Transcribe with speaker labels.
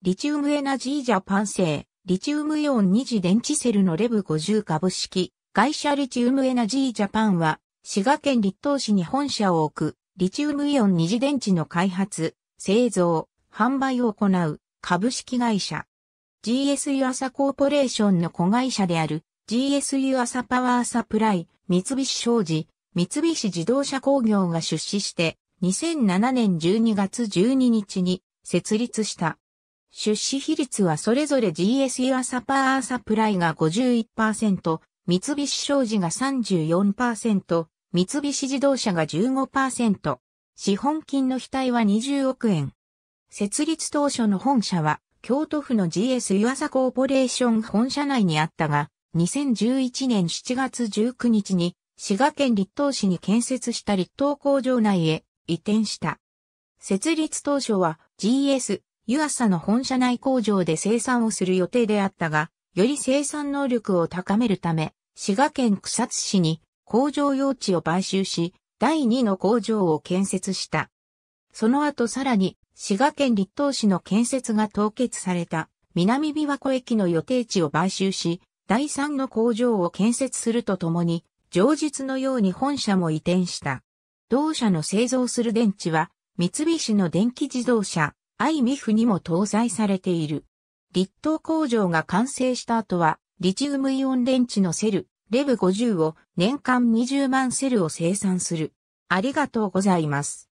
Speaker 1: リチ
Speaker 2: ウムエナジージャパン製、リチウムイオン二次電池セルのレブ50株式、会社リチウムエナジージャパンは、滋賀県立東市に本社を置く、リチウムイオン二次電池の開発、製造、販売を行う、株式会社。GS u アサコーポレーションの子会社である、GS u アサパワーサプライ、三菱商事、三菱自動車工業が出資して、2007年12月12日に設立した。出資比率はそれぞれ GS アサパーサプライが51%、三菱商事が34%、三菱自動車が15%、資本金の額は20億円。設立当初の本社は、京都府の GS アサコーポレーション本社内にあったが、2011年7月19日に、滋賀県立東市に建設した立東工場内へ移転した。設立当初は GS 湯浅の本社内工場で生産をする予定であったが、より生産能力を高めるため、滋賀県草津市に工場用地を買収し、第2の工場を建設した。その後さらに、滋賀県立東市の建設が凍結された南琵琶湖駅の予定地を買収し、第3の工場を建設するとともに、上述のように本社も移転した。同社の製造する電池は、三菱の電気自動車、アイミフにも搭載されている。立東工場が完成した後は、リチウムイオン電池のセル、レブ50を年間20万セルを生産する。ありがとうございま
Speaker 1: す。